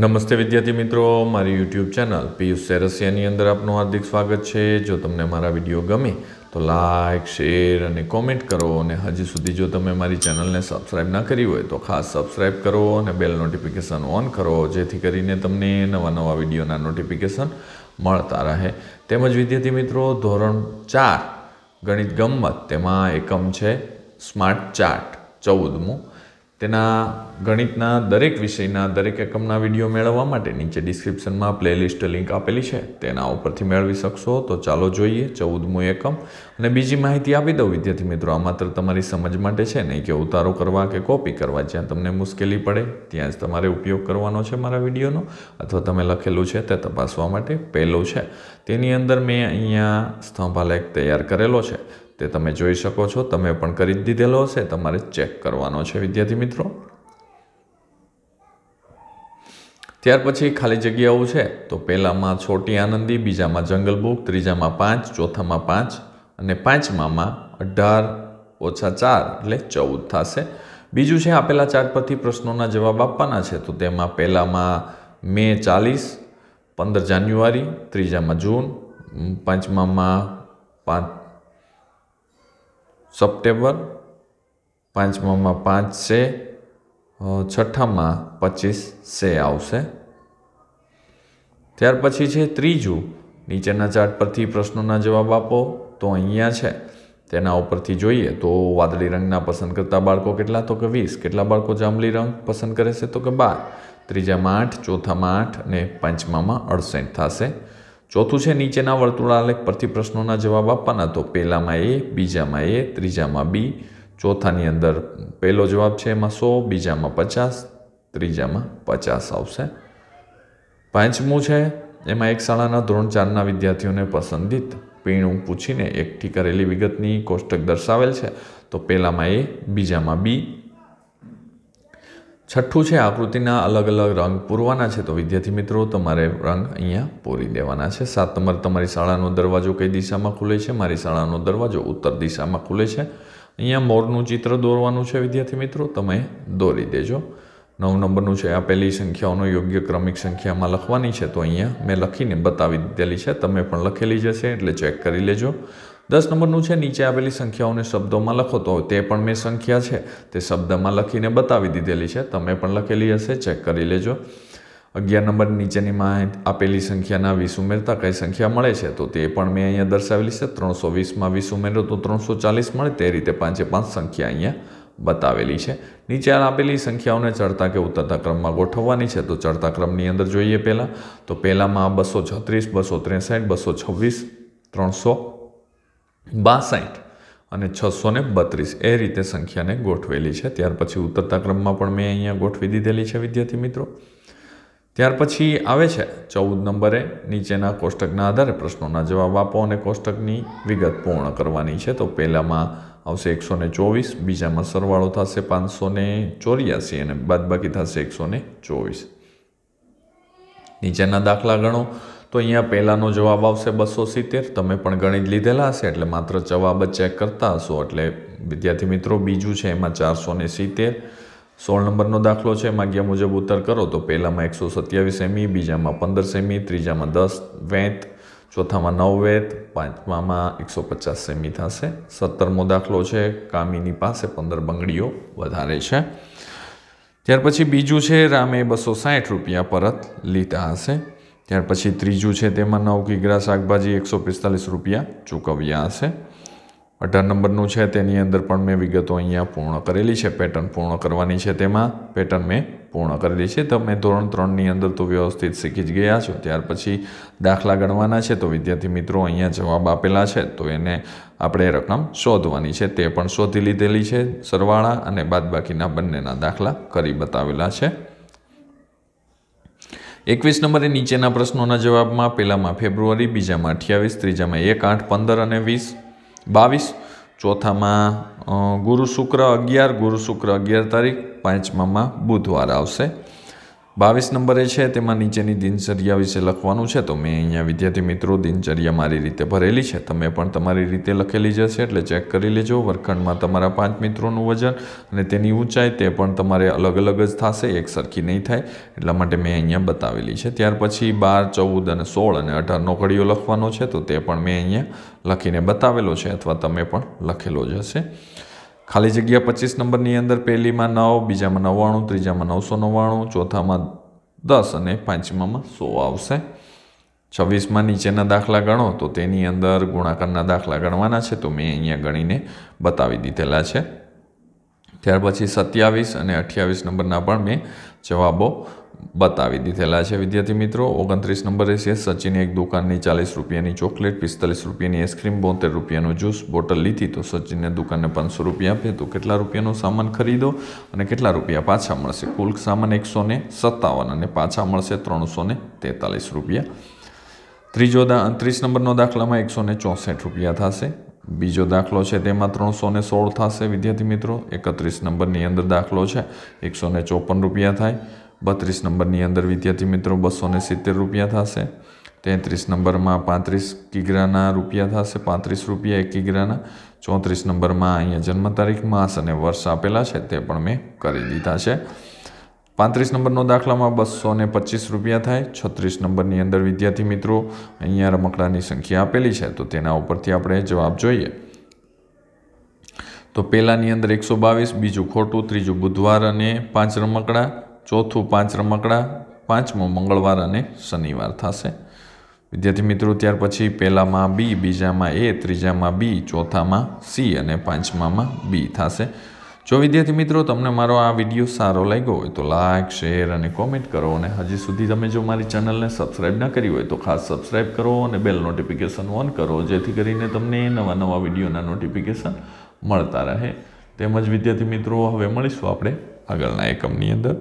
નમસ્તે વિદ્યાર્થી મિત્રો મારી યુટ્યુબ ચેનલ પિયુષ સેરસિયાની અંદર આપનું હાર્દિક સ્વાગત છે જો તમને મારા વિડીયો ગમે તો લાઇક શેર અને કોમેન્ટ કરો અને હજી સુધી જો તમે મારી ચેનલને સબસ્ક્રાઇબ ના કરી હોય તો ખાસ સબસ્ક્રાઇબ કરો અને બેલ નોટિફિકેશન ઓન કરો જેથી કરીને તમને નવા નવા વિડીયોના નોટિફિકેશન મળતા રહે તેમજ વિદ્યાર્થી મિત્રો ધોરણ ચાર ગણિત ગમત તેમાં એકમ છે સ્માર્ટ ચાર્ટ ચૌદમું તેના ગણિતના દરેક વિષયના દરેક એકમના વિડીયો મેળવવા માટે નીચે ડિસ્ક્રિપ્શનમાં પ્લેલિસ્ટ લિંક આપેલી છે તેના ઉપરથી મેળવી શકશો તો ચાલો જોઈએ ચૌદમું એકમ અને બીજી માહિતી આપી દઉં વિદ્યાર્થી મિત્રો આ માત્ર તમારી સમજ માટે છે નહીં કે ઉતારો કરવા કે કોપી કરવા જ્યાં તમને મુશ્કેલી પડે ત્યાં જ તમારે ઉપયોગ કરવાનો છે મારા વિડીયોનો અથવા તમે લખેલું છે તે તપાસવા માટે પહેલું છે તેની અંદર મેં અહીંયા સ્તંભાલેખ તૈયાર કરેલો છે તે તમે જોઈ શકો છો તમે પણ કરી જ દીધેલો હશે તમારે ચેક કરવાનો છે વિદ્યાર્થી મિત્રો ત્યાર પછી ખાલી જગ્યાઓ છે તો પહેલામાં છોટી આનંદી બીજામાં જંગલ બુક ત્રીજામાં પાંચ ચોથામાં પાંચ અને પાંચમામાં અઢાર ઓછા ચાર એટલે ચૌદ થશે બીજું છે આપેલા ચાર્ટ પરથી પ્રશ્નોના જવાબ આપવાના છે તો તેમાં પહેલામાં મે ચાલીસ પંદર જાન્યુઆરી ત્રીજામાં જૂન પાંચમામાં પાંચ સપ્ટેમ્બર પાંચમામાં પાંચ છે છઠ્ઠામાં પચીસ સે આવશે ત્યાર પછી છે ત્રીજું નીચેના ચાર્ટ પરથી પ્રશ્નોના જવાબ આપો તો અહીંયા છે તેના ઉપરથી જોઈએ તો વાદળી રંગના પસંદ કરતા બાળકો કેટલા તો કે વીસ કેટલા બાળકો જાંબલી રંગ પસંદ કરે છે તો કે બાર ત્રીજામાં આઠ ચોથામાં આઠ અને પાંચમામાં અડસઠ થશે ચોથું છે નીચેના વર્તુળાલેખ પરથી પ્રશ્નોના જવાબ આપવાના તો પહેલામાં એ બીજામાં એ ત્રીજામાં બી ચોથાની અંદર પહેલો જવાબ છે એમાં સો બીજામાં પચાસ ત્રીજામાં પચાસ આવશે પાંચમું છે એમાં એક શાળાના ધોરણ ચારના વિદ્યાર્થીઓને પસંદિત પીણું પૂછીને એકઠી કરેલી વિગતની કોષ્ટક દર્શાવેલ છે તો પહેલામાં એ બીજામાં બી છઠ્ઠું છે આકૃતિના અલગ અલગ રંગ પૂરવાના છે તો વિદ્યાર્થી મિત્રો તમારે રંગ અહીંયા પૂરી દેવાના છે સાત નંબર તમારી શાળાનો દરવાજો કઈ દિશામાં ખુલે છે મારી શાળાનો દરવાજો ઉત્તર દિશામાં ખુલે છે અહીંયા મોરનું ચિત્ર દોરવાનું છે વિદ્યાર્થી મિત્રો તમે દોરી દેજો નવ નંબરનું છે આ પહેલી સંખ્યાઓનો યોગ્ય ક્રમિક સંખ્યામાં લખવાની છે તો અહીંયા મેં લખીને બતાવી દીધેલી છે તમે પણ લખેલી જશે એટલે ચેક કરી લેજો દસ નંબરનું છે નીચે આવેલી સંખ્યાઓને શબ્દોમાં લખો તો તે પણ મેં સંખ્યા છે તે શબ્દમાં લખીને બતાવી દીધેલી છે તમે પણ લખેલી હશે ચેક કરી લેજો અગિયાર નંબર નીચેની માહિતી આપેલી સંખ્યાના વીસ ઉમેરતા કઈ સંખ્યા મળે છે તો તે પણ મેં અહીંયા દર્શાવેલી છે ત્રણસો વીસમાં વીસ ઉમેરો તો ત્રણસો ચાલીસ મળે તે રીતે પાંચે પાંચ સંખ્યા અહીંયા બતાવેલી છે નીચે આપેલી સંખ્યાઓને ચડતા કે ઉતરતા ક્રમમાં ગોઠવવાની છે તો ચડતા ક્રમની અંદર જોઈએ પહેલાં તો પહેલાંમાં બસો છત્રીસ બસો ત્રેસઠ બસો છવ્વીસ ત્રણસો બાસઠ અને છસો ને બત્રીસ એ રીતે સંખ્યાને ગોઠવેલી છે ત્યાર પછી ઉતરતા ક્રમમાં પણ મેં અહીંયા ગોઠવી દીધેલી છે વિદ્યાર્થી મિત્રો ત્યાર પછી આવે છે ચૌદ નંબરે નીચેના કોષ્ટકના આધારે પ્રશ્નોના જવાબ આપો અને કોષ્ટકની વિગત પૂર્ણ કરવાની છે તો પહેલામાં આવશે એકસો ને ચોવીસ બીજામાં સરવાળો થશે પાંચસો ને ચોર્યાસી અને બાદબાકી થશે એકસો ને ચોવીસ નીચેના દાખલા ગણો તો અહીંયા પહેલાંનો જવાબ આવશે બસો સિત્તેર તમે પણ ગણિત લીધેલા હશે એટલે માત્ર જવાબ જ ચેક કરતા હશો એટલે વિદ્યાર્થી મિત્રો બીજું છે એમાં ચારસો ને સિત્તેર સોળ નંબરનો દાખલો છે માગ્યા મુજબ ઉત્તર કરો તો પહેલાંમાં એકસો સત્યાવીસ સેમી બીજામાં પંદર સેમી ત્રીજામાં દસ વેંત ચોથામાં નવ વેત પાંચમામાં એકસો પચાસ સેમી થશે સત્તરમો દાખલો છે કામીની પાસે પંદર બંગડીઓ વધારે છે ત્યાર પછી બીજું છે રામે બસો સાઠ રૂપિયા પરત લીધા હશે ત્યાર પછી ત્રીજું છે તેમાં નવ કિગ્રા શાકભાજી એકસો પિસ્તાલીસ રૂપિયા ચૂકવ્યા હશે અઢાર નંબરનું છે તેની અંદર પણ મેં વિગતો અહીંયા પૂર્ણ કરેલી છે પેટર્ન પૂર્ણ કરવાની છે તેમાં પેટર્ન મેં પૂર્ણ કરેલી છે તમે ધોરણ ત્રણની અંદર તો વ્યવસ્થિત શીખી જ ગયા છો ત્યાર પછી દાખલા ગણવાના છે તો વિદ્યાર્થી મિત્રો અહીંયા જવાબ આપેલા છે તો એને આપણે રકમ શોધવાની છે તે પણ શોધી લીધેલી છે સરવાળા અને બાદબાકીના બંનેના દાખલા કરી બતાવેલા છે એકવીસ નંબરે નીચેના પ્રશ્નોના જવાબમાં પહેલામાં ફેબ્રુઆરી બીજામાં અઠ્યાવીસ ત્રીજામાં એક આઠ પંદર અને વીસ બાવીસ ચોથામાં ગુરુ શુક્ર અગિયાર ગુરુ શુક્ર અગિયાર તારીખ પાંચમામાં બુધવાર આવશે બાવીસ નંબરે છે તેમાં નીચેની દિનચર્યા વિશે લખવાનું છે તો મેં અહીંયા વિદ્યાર્થી મિત્રો દિનચર્યા મારી રીતે ભરેલી છે તમે પણ તમારી રીતે લખેલી જશે એટલે ચેક કરી લેજો વર્ગખંડમાં તમારા પાંચ મિત્રોનું વજન અને તેની ઊંચાઈ તે પણ તમારે અલગ અલગ જ થશે એક સરખી નહીં થાય એટલા માટે મેં અહીંયા બતાવેલી છે ત્યાર પછી બાર ચૌદ અને સોળ અને અઢારનો કડીઓ લખવાનો છે તો તે પણ મેં અહીંયા લખીને બતાવેલો છે અથવા તમે પણ લખેલો જ હશે ખાલી જગ્યા પચીસ નંબરની અંદર પહેલીમાં નવ બીજામાં નવ્વાણું ત્રીજામાં નવસો નવ્વાણું ચોથામાં દસ અને પાંચમામાં સો આવશે છવ્વીસમાં નીચેના દાખલા ગણો તો તેની અંદર ગુણાકારના દાખલા ગણવાના છે તો મેં અહીંયા ગણીને બતાવી દીધેલા છે ત્યાર પછી સત્યાવીસ અને અઠ્યાવીસ નંબરના પણ મેં જવાબો બતાવી દીધેલા છે વિદ્યાર્થી મિત્રો ઓગણત્રીસ નંબરે છે સચિને એક દુકાનની ચાલીસ રૂપિયાની ચોકલેટ પિસ્તાલીસ રૂપિયાની આઈસ્ક્રીમ બોતેર રૂપિયાનું જ્યુસ બોટલ લીધી તો સચિનને દુકાનને પાંચસો રૂપિયા આપે તો કેટલા રૂપિયાનો સામાન ખરીદો અને કેટલા રૂપિયા પાછા મળશે કુલ સામાન એકસો સત્તાવન અને પાછા મળશે ત્રણસો ને તેતાલીસ રૂપિયા ત્રીજો દા ત્રીસ નંબરનો દાખલામાં એકસો ચોસઠ રૂપિયા થશે બીજો દાખલો છે તેમાં ત્રણસો ને સોળ થશે વિદ્યાર્થી મિત્રો એકત્રીસ નંબરની અંદર દાખલો છે એકસો ને ચોપન રૂપિયા થાય બત્રીસ નંબરની અંદર વિદ્યાર્થી મિત્રો બસો ને સિત્તેર રૂપિયા થશે તેત્રીસ નંબરમાં પાંત્રીસ કિગ્રાના રૂપિયા થશે પાંત્રીસ રૂપિયા એક કિગ્રાના ચોત્રીસ નંબરમાં અહીંયા જન્મ તારીખ માસ અને વર્ષ આપેલા છે તે પણ મેં કરી દીધા છે પાંત્રીસ નંબરનો દાખલામાં બસો ને પચીસ રૂપિયા થાય છત્રીસ નંબરની અંદર વિદ્યાર્થી મિત્રો અહીંયા રમકડાની સંખ્યા આપેલી છે તો તેના ઉપરથી આપણે જવાબ જોઈએ તો પહેલાંની અંદર એકસો બાવીસ બીજું ખોટું ત્રીજું બુધવાર અને પાંચ રમકડા ચોથું પાંચ રમકડા પાંચમું મંગળવાર અને શનિવાર થશે વિદ્યાર્થી મિત્રો ત્યાર પછી પહેલામાં બી બીજામાં એ ત્રીજામાં બી ચોથામાં સી અને પાંચમામાં બી થશે જો વિદ્યાર્થી મિત્રો તમને મારો આ વિડીયો સારો લાગ્યો હોય તો લાઇક શેર અને કોમેન્ટ કરો અને હજી સુધી તમે જો મારી ચેનલને સબસ્ક્રાઈબ ના કરી હોય તો ખાસ સબસ્ક્રાઈબ કરો અને બેલ નોટિફિકેશન ઓન કરો જેથી કરીને તમને નવા નવા વિડીયોના નોટિફિકેશન મળતા રહે તેમજ વિદ્યાર્થી મિત્રો હવે મળીશું આપણે આગળના એકમની અંદર